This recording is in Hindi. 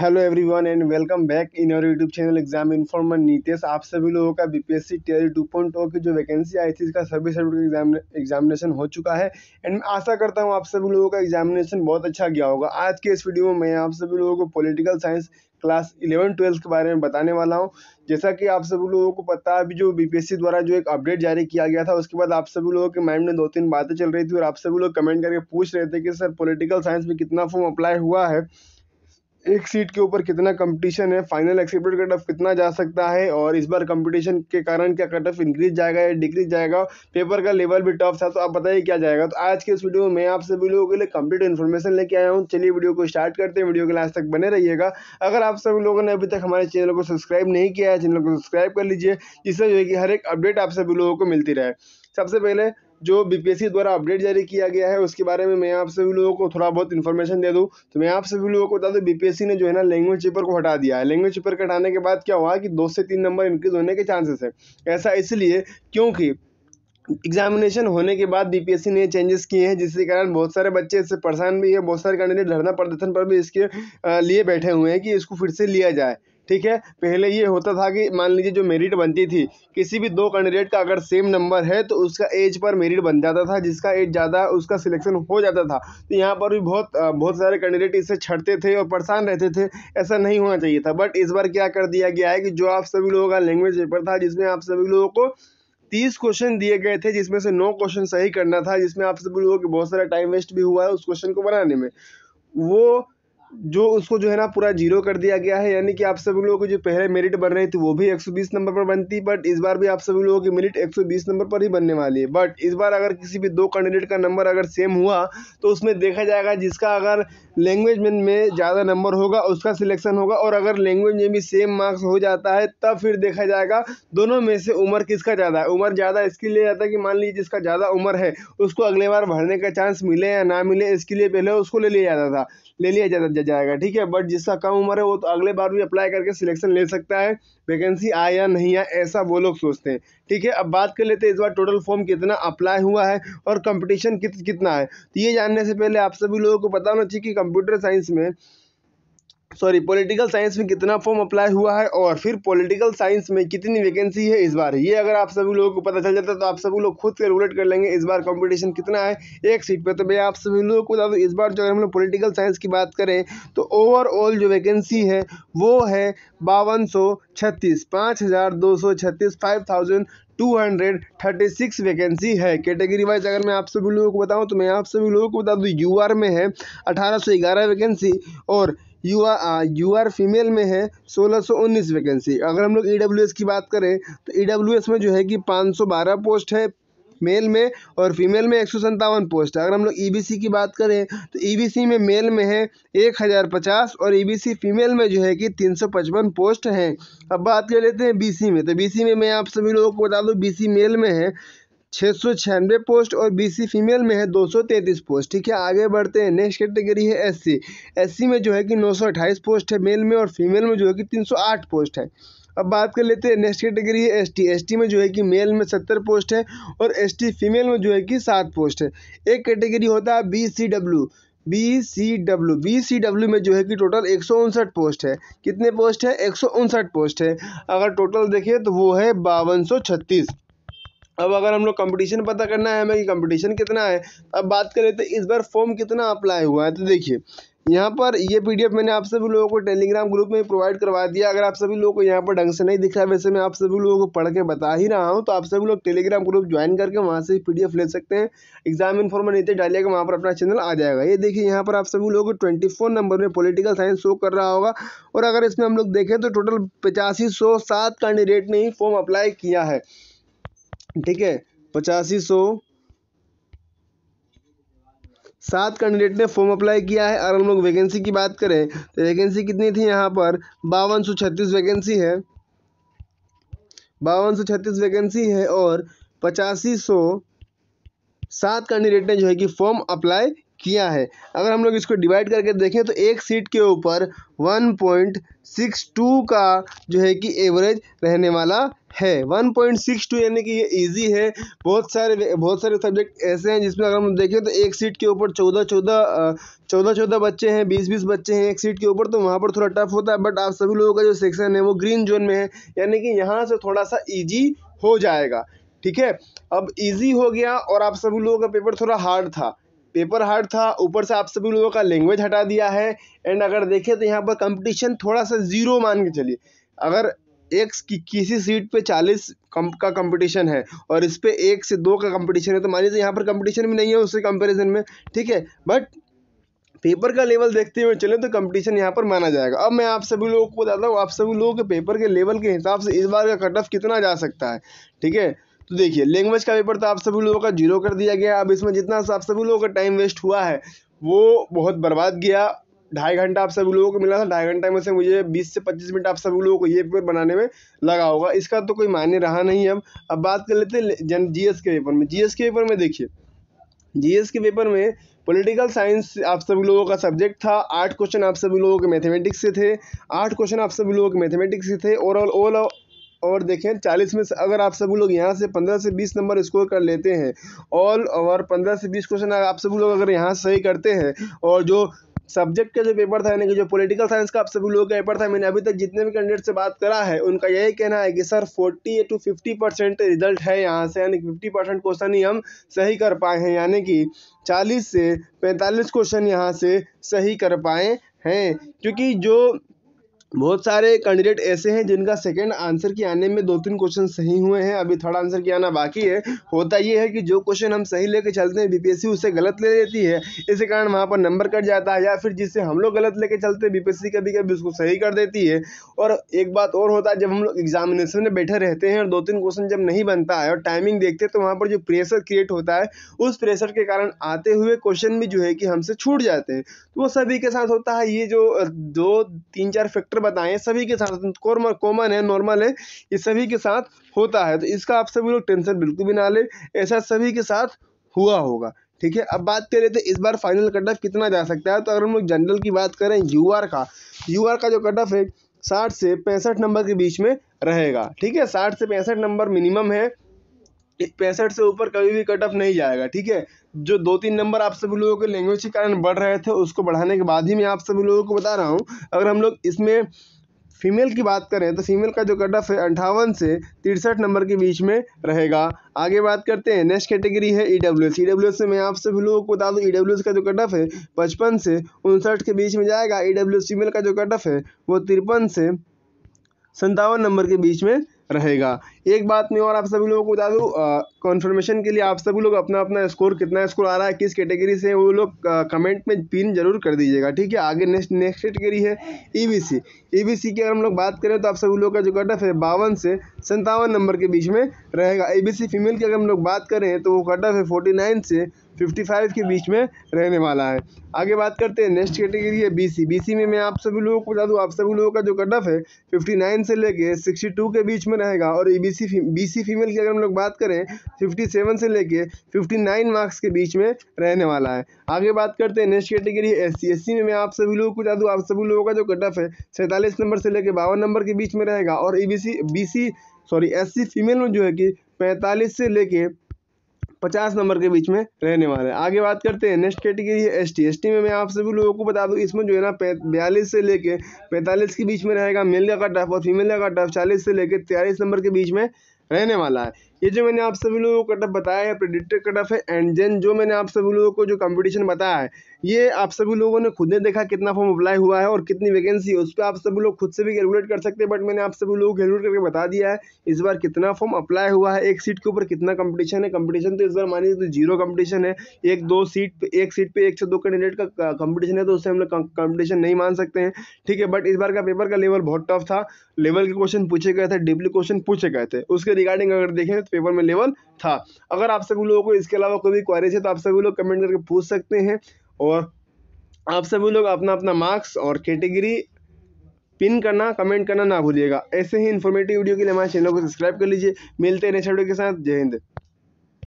hello everyone and welcome back in your YouTube channel exam informer Nitesh आप सभी लोगों का बीपीएससी टीयर टू पॉइंट की जो वैकेंसी आई थी इसका सभी सब्जेक्ट का एग्जामिनेशन हो चुका है एंड मैं आशा करता हूँ आप सभी लोगों का एग्जामिनेशन बहुत अच्छा गया होगा आज के इस वीडियो में मैं आप सभी लोगों को political science class eleven twelfth के बारे में बताने वाला हूँ जैसा कि आप सभी लोगों को पता है अभी जो बीपीएससी द्वारा जो एक अपडेट जारी किया गया था उसके बाद आप सभी लोगों के माइंड में दो तीन बातें चल रही थी और आप सभी लोग कमेंट करके पूछ रहे थे कि सर पोलिटिकल साइंस में कितना फॉर्म अप्लाई हुआ है एक सीट के ऊपर कितना कंपटीशन है फाइनल एक्सेप्टेड कट ऑफ कितना जा सकता है और इस बार कंपटीशन के कारण क्या कट ऑफ इंक्रीज जाएगा या डिक्रीज जाएगा पेपर का लेवल भी टफ था तो आप बताइए क्या जाएगा तो आज के इस वीडियो में मैं आप सभी लोगों के लिए कंप्लीट इन्फॉर्मेशन लेके आया हूँ चलिए वीडियो को स्टार्ट करते हैं वीडियो के लास्ट तक बने रहिएगा अगर आप सभी लोगों ने अभी तक हमारे चैनल को सब्सक्राइब नहीं किया है चैनल को सब्सक्राइब कर लीजिए जिससे जो है कि हर एक अपडेट आप सभी लोगों को मिलती रहे सबसे पहले जो बीपीएससी द्वारा अपडेट जारी किया गया है उसके बारे में मैं आप सभी लोगों को थोड़ा बहुत इन्फॉर्मेशन दे दूँ तो मैं आप सभी लोगों को बता दूँ बीपीएससी ने जो है ना लैंग्वेज पेपर को हटा दिया है लैंग्वेज पेपर कटाने हटाने के बाद क्या हुआ कि दो से तीन नंबर इंक्रीज होने के चांसेस है ऐसा इसलिए क्योंकि एग्जामिनेशन होने के बाद बीपीएससी ने चेंजेस किए हैं जिसके कारण बहुत सारे बच्चे इससे परेशान भी है बहुत सारे कैंडिडेट धरना प्रदर्शन पर भी इसके लिए बैठे हुए हैं कि इसको फिर से लिया जाए ठीक है पहले ये होता था कि मान लीजिए जो मेरिट बनती थी किसी भी दो कैंडिडेट का अगर सेम नंबर है तो उसका एज पर मेरिट बन जाता था जिसका एज ज़्यादा उसका सिलेक्शन हो जाता था तो यहाँ पर भी बहुत बहुत सारे कैंडिडेट इससे छटते थे और परेशान रहते थे ऐसा नहीं होना चाहिए था बट इस बार क्या कर दिया गया है कि जो आप सभी लोगों का लैंग्वेज पेपर था जिसमें आप सभी लोगों को तीस क्वेश्चन दिए गए थे जिसमें से नौ क्वेश्चन सही करना था जिसमें आप सभी लोगों के बहुत सारा टाइम वेस्ट भी हुआ है उस क्वेश्चन को बनाने में वो जो उसको जो है ना पूरा जीरो कर दिया गया है यानी कि आप सभी लोगों की जो पहले मेरिट बन रही थी वो भी 120 नंबर पर बनती बट इस बार भी आप सभी लोगों की मेरिट 120 नंबर पर ही बनने वाली है बट इस बार अगर किसी भी दो कैंडिडेट का नंबर अगर सेम हुआ तो उसमें देखा जाएगा जिसका अगर लैंग्वेज में, में ज़्यादा नंबर होगा उसका सिलेक्शन होगा और अगर लैंग्वेज में भी सेम मार्क्स हो जाता है तब फिर देखा जाएगा दोनों में से उम्र किसका ज़्यादा है उम्र ज़्यादा इसके लिए जाता है कि मान लीजिए जिसका ज़्यादा उम्र है उसको अगले बार भरने का चांस मिले या ना मिले इसके लिए पहले उसको ले लिया जाता था ले लिया जाता जाएगा ठीक है बट जिसका कम उम्र है वो तो अगले बार भी अप्लाई करके सिलेक्शन ले सकता है वैकेंसी आए या नहीं आए ऐसा वो लोग सोचते हैं ठीक है अब बात कर लेते हैं इस बार टोटल फॉर्म कितना अप्लाई हुआ है और कंपटीशन कित, कितना है तो ये जानने से पहले आप सभी लोगों को पता होना चाहिए कि कंप्यूटर साइंस में सॉरी पॉलिटिकल साइंस में कितना फॉर्म अप्लाई हुआ है और फिर पॉलिटिकल साइंस में कितनी वैकेंसी है इस बार ये अगर आप सभी लोगों को पता चल जाता तो आप सभी लोग खुद कैलकुलेट कर लेंगे इस बार कंपटीशन कितना है एक सीट पर तो मैं आप सभी लोगों को बता दूँ इस बार जो अगर हम लोग पोलिटिकल साइंस की बात करें तो ओवरऑल जो वैकेंसी है वो है बावन सौ छत्तीस पाँच हज़ार दो सौ छत्तीस five thousand two hundred thirty six vacancy है कैटेगरी वाइज अगर मैं आप सभी लोगों को बताऊं तो मैं आप सभी लोगों को बता दूं यूआर में है अठारह सौ ग्यारह वैकेंसी और युवा यू आर फीमेल में है सोलह सौ उन्नीस वैकेंसी अगर हम लोग ई डब्ल्यू एस की बात करें तो ई डब्ल्यू एस में जो है कि पाँच सौ बारह पोस्ट है मेल में और फीमेल में एक सौ सत्तावन पोस्ट है अगर हम लोग ई e की बात करें तो ई e में मेल में है एक हज़ार पचास और ई e फीमेल में जो है कि तीन सौ पचपन पोस्ट हैं अब बात कर लेते हैं बी में तो बी में मैं आप सभी लोगों को बता दूँ बी मेल में है छः सौ छियानवे पोस्ट और बीसी फीमेल में है दो सौ तैंतीस पोस्ट ठीक है आगे बढ़ते हैं नेक्स्ट कैटेगरी है एससी एससी में जो है कि नौ सौ अट्ठाईस पोस्ट है मेल में और फीमेल में जो है कि तीन सौ आठ पोस्ट है अब बात कर लेते हैं नेक्स्ट कैटेगरी है एसटी एसटी में जो है कि मेल में सत्तर पोस्ट है और एसटी फीमेल में जो है कि सात पोस्ट है एक कैटेगरी होता है B C W B C W B C W में जो है कि टोटल एक सौ उनसठ पोस्ट है कितने पोस्ट है एक सौ उनसठ पोस्ट है अगर टोटल देखें तो वो है बावन सौ छत्तीस अब अगर हम लोग कंपटीशन पता करना है हमें कि कंपटीशन कितना है अब बात करें तो इस बार फॉर्म कितना अप्लाई हुआ है तो देखिए यहाँ पर ये पीडीएफ मैंने आप सभी लोगों को टेलीग्राम ग्रुप में प्रोवाइड करवा दिया अगर आप सभी लोगों को यहाँ पर ढंग से नहीं दिख रहा वैसे मैं आप सभी लोगों को पढ़ के बता ही रहा हूँ तो आप सभी लोग टेलीग्राम ग्रुप ज्वाइन करके वहाँ से पी ले सकते हैं एग्जाम इन्फॉर्मर नीचे डालिएगा वहाँ पर अपना चैनल आ जाएगा ये देखिए यहाँ पर आप सभी लोगों को ट्वेंटी नंबर में पोलिटिकल साइंस शो कर रहा होगा और अगर इसमें हम लोग देखें तो टोटल पचासी कैंडिडेट ने ही फॉर्म अप्लाई किया है ठीक है पचासी सौ सात कैंडिडेट ने फॉर्म अप्लाई किया है अगर हम लोग वैकेंसी की बात करें तो वैकेंसी कितनी थी यहाँ पर बावन सौ छत्तीस वैकेंसी है बावन सौ छत्तीस वैकेंसी है और पचासी सौ सात कैंडिडेट ने जो है कि फॉर्म अप्लाई किया है अगर हम लोग इसको डिवाइड करके देखें तो एक सीट के ऊपर 1.62 का जो है कि एवरेज रहने वाला है 1.62 यानी कि ये इजी है बहुत सारे बहुत सारे सब्जेक्ट ऐसे हैं जिसमें अगर हम देखें तो एक सीट के ऊपर चौदह चौदह चौदह चौदह बच्चे हैं बीस बीस बच्चे हैं एक सीट के ऊपर तो वहाँ पर थोड़ा टफ होता है बट आप सभी लोगों का जो सेक्शन है वो ग्रीन जोन में है यानी कि यहाँ से थोड़ा सा ईजी हो जाएगा ठीक है अब इजी हो गया और आप सभी लोगों का पेपर थोड़ा हार्ड था पेपर हार्ड था ऊपर से आप सभी लोगों का लैंग्वेज हटा दिया है एंड अगर देखें तो यहाँ पर कंपटीशन थोड़ा सा ज़ीरो मान के चलिए अगर एक की किसी सीट पे चालीस कम का कंपटीशन है और इस पर एक से दो का कंपटीशन है तो मान लीजिए तो यहाँ पर कंपटीशन भी नहीं है उससे कंपेरिजन में ठीक है बट पेपर का लेवल देखते हुए चलें तो कंपटीशन यहाँ पर माना जाएगा अब मैं आप सभी लोगों को बताता हूँ आप सभी लोगों के पेपर के लेवल के हिसाब से इस बार का कट ऑफ कितना जा सकता है ठीक है तो देखिए लैंग्वेज का पेपर तो आप सभी लोगों का जीरो कर दिया गया अब इसमें जितना आप सभी लोगों का टाइम वेस्ट हुआ है वो बहुत बर्बाद गया ढाई घंटा आप सभी लोगों को मिला था ढाई घंटा में से मुझे बीस से पच्चीस मिनट आप सभी लोगों को ये पेपर बनाने में लगा होगा इसका तो कोई मायने रहा नहीं अब अब बात कर लेते हैं जन जीएस के पेपर में जीएस के पेपर में देखिए जीएस के पेपर में पॉलिटिकल साइंस आप सभी लोगों का सब्जेक्ट था आठ क्वेश्चन आप सभी लोगों के मैथमेटिक्स से थे आठ क्वेश्चन आप सभी लोगों के मैथमेटिक्स से थे ओवरऑल ऑल और देखें चालीस में से अगर आप सभी लोग यहाँ से पंद्रह से बीस नंबर स्कोर कर लेते हैं ऑल और पंद्रह से बीस क्वेश्चन आप सभी लोग अगर यहाँ सही करते हैं और जो सब्जेक्ट का जो पेपर था यानी कि जो पॉलिटिकल साइंस का आप सभी लोगों का पेपर था मैंने अभी तक जितने भी कैंडिडेट से बात करा है उनका यही कहना है कि सर 40 टू 50 परसेंट रिजल्ट है यहाँ से यानी कि 50 परसेंट क्वेश्चन ही हम सही कर पाए हैं यानी कि 40 से 45 क्वेश्चन यहाँ से सही कर पाए हैं क्योंकि जो बहुत सारे कैंडिडेट ऐसे हैं जिनका सेकंड आंसर के आने में दो तीन क्वेश्चन सही हुए हैं अभी थर्ड आंसर के आना बाकी है होता ये है कि जो क्वेश्चन हम सही लेके चलते हैं बीपीएससी उसे गलत ले लेती है इसी कारण वहाँ पर नंबर कट जाता है या फिर जिससे हम लोग गलत लेके चलते हैं बीपीएससी कभी कभी उसको सही कर देती है और एक बात और होता है जब हम लोग एग्जामिनेशन में बैठे रहते हैं और दो तीन क्वेश्चन जब नहीं बनता है और टाइमिंग देखते हैं तो वहाँ पर जो प्रेशर क्रिएट होता है उस प्रेशर के कारण आते हुए क्वेश्चन भी जो है कि हमसे छूट जाते हैं तो वो सभी के साथ होता है ये जो दो तीन चार फैक्टर बताएं सभी के साथ कॉमन है नॉर्मल है ये सभी के साथ होता है तो इसका आप सभी लोग टेंशन बिल्कुल भी ना लें ऐसा सभी के साथ हुआ होगा ठीक है अब बात कर लेते हैं तो इस बार फाइनल कट ऑफ कितना जा सकता है तो अगर हम लोग जनरल की बात करें यू का यू का जो कट ऑफ है साठ से पैंसठ नंबर के बीच में रहेगा ठीक है साठ से पैंसठ नंबर मिनिमम है पैंसठ से ऊपर कभी भी कट ऑफ नहीं जाएगा ठीक है जो दो तीन नंबर आप सभी लोगों के लैंग्वेज के कारण बढ़ रहे थे उसको बढ़ाने के बाद ही मैं आप सभी लोगों को बता रहा हूँ अगर हम लोग इसमें फीमेल की बात करें तो फीमेल का जो कट ऑफ है अंठावन से तिरसठ नंबर के बीच में रहेगा आगे बात करते हैं नेक्स्ट कैटेगरी है E W S E W S से मैं आप सभी लोगों को बता दूँ ई डब्ल्यू एस का जो कट ऑफ है पचपन से उनसठ के बीच में जाएगा ई डब्ल्यू एस फीमेल का जो कट ऑफ है वो तिरपन से संतावन नंबर के बीच में रहेगा एक बात मैं और आप सभी लोगों को बता दूँ कॉन्फर्मेशन के लिए आप सभी लोग अपना अपना स्कोर कितना स्कोर आ रहा है किस कैटेगरी से वो लोग कमेंट में पिन जरूर कर दीजिएगा ठीक है आगे नेक्स्ट नेक्स्ट कैटेगरी है ई e ए बी सी की अगर हम लोग बात करें तो आप सभी लोगों का जो कट ऑफ है बावन से संतावन नंबर के बीच में रहेगा ए बी सी फीमेल की अगर हम लोग बात करें तो वो कट ऑफ है फोर्टी नाइन से फिफ्टी फाइव के बीच में रहने वाला है आगे बात करते हैं नेक्स्ट कैटेगरी है बी सी बी सी में मैं आप सभी लोगों को बता दूँ आप सभी लोगों का जो कट ऑफ है फिफ्टी नाइन से लेके सिक्सटी टू के बीच में रहेगा और A B C B C female की अगर हम लोग बात करें फिफ्टी सेवन से लेके फिफ्टी नाइन मार्क्स के बीच में रहने वाला है आगे बात करते हैं नेक्स्ट कैटेगरी है एस सी में मैं आप सभी लोगों को बता दूँ आप सभी लोगों का जो कट ऑफ है पैंतालीस नंबर से लेकर बावन नंबर के बीच में रहेगा और E B sorry S female में जो है कि पैंतालीस से लेके पचास नंबर के बीच में रहने वाले हैं आगे बात करते हैं नेक्स्ट कैटेगरी है एस टी एस टी में मैं आप सभी लोगों को बता दूं इसमें जो है ना बयालीस से लेके पैंतालीस के बीच में रहेगा मेल का कट और फीमेल का कट चालीस से लेके तिरालीस नंबर के बीच में रहने वाला है ये जो मैंने आप सभी लोगों को कटअप बताया है प्रिडिक्टेड कटअप है एंड देन जो मैंने आप सभी लोगों को जो कंपटीशन बताया है ये आप सभी लोगों ने खुद ने देखा कितना फॉर्म अप्लाई हुआ है और कितनी वैकेंसी है उस पर आप सभी लोग खुद से भी कैलकुलेट कर सकते हैं बट मैंने आप सभी लोग कैलकुलेट करके बता दिया है इस बार कितना फॉर्म अप्लाई हुआ है एक सीट के ऊपर कितना कंपटीशन है कंपटीशन तो इस बार मानिए तो जीरो कंपटीशन है एक दो सीट एक सीट पे एक से दो कैंडिडेट का कंपटीशन है तो उससे हम लोग कंपटीशन नहीं मान सकते हैं ठीक है बट इस बार का पेपर का लेवल बहुत टफ था लेवल के क्वेश्चन पूछे गए थे डीपली क्वेश्चन पूछे गए थे उसके रिगार्डिंग अगर देखें तो पेपर में लेवल था अगर आप सभी लोगों को इसके अलावा कोई भी क्वारीज है तो आप सभी लोग कमेंट करके पूछ सकते हैं और आप सभी लोग अपना अपना मार्क्स और कैटेगरी पिन करना कमेंट करना ना भूलिएगा ऐसे ही इन्फॉर्मेटिव वीडियो के लिए हमारे चैनल को सब्सक्राइब कर लीजिए मिलते हैं नेक्स्ट वीडियो के साथ जय हिंद